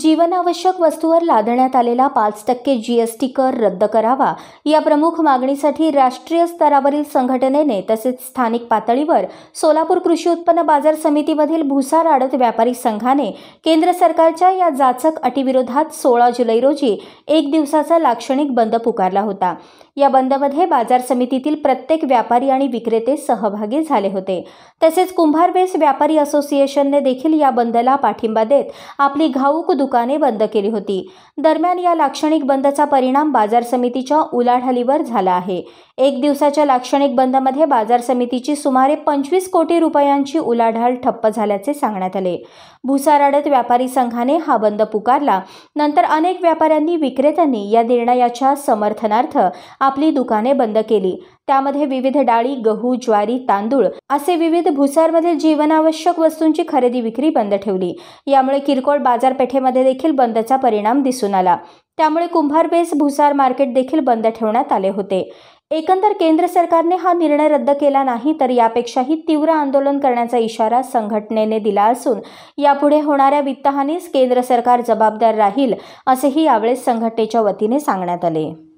जीवनावश्यक वस्तूवर लादण्यात आलेला पाच टक्के जीएसटी कर रद्द करावा या प्रमुख मागणीसाठी राष्ट्रीय स्तरावरील संघटनेने तसेच स्थानिक पातळीवर सोलापूर कृषी उत्पन्न बाजार समितीमधील भुसार आडत व्यापारी संघाने केंद्र सरकारच्या या जाचक अटीविरोधात सोळा जुलै रोजी एक दिवसाचा लाक्षणिक बंद पुकारला होता या बंदमध्ये बाजार समितीतील प्रत्येक व्यापारी आणि विक्रेते सहभागी झाले होते तसेच कुंभारवेस व्यापारी असोसिएशनने देखील या बंदला पाठिंबा देत आपली घाऊक दुकाने बंद केली होती दरम्यान या लाक्षणिक बंदचा परिणाम बाजार समितीच्या उलाढालीवर झाला आहे एक दिवसाच्या लाक्षणिक बंदमध्ये बाजार समितीची सुमारे पंचवीस कोटी रुपयांची उलाढाल ठप्प झाल्याचे सांगण्यात आले भुसाराडत व्यापारी संघाने हा बंद पुकारला नंतर अनेक व्यापाऱ्यांनी विक्रेत्यांनी या निर्णयाच्या समर्थनार्थ आपली दुकाने बंद केली त्यामध्ये विविध डाळी गहू ज्वारी तांदूळ असे विविध भुसारमधील जीवनावश्यक वस्तूंची खरेदी विक्री बंद ठेवली यामुळे किरकोळ बाजारपेठेमध्ये देखील बंदचा परिणाम दिसून आला त्यामुळे कुंभार बेस भुसार मार्केट देखील बंद ठेवण्यात आले होते एकंदर केंद्र सरकारने हा निर्णय रद्द केला नाही तर यापेक्षाही तीव्र आंदोलन करण्याचा इशारा संघटनेने दिला असून यापुढे होणाऱ्या वित्तहानीस केंद्र सरकार जबाबदार राहील असेही यावेळेस संघटनेच्या वतीने सांगण्यात आले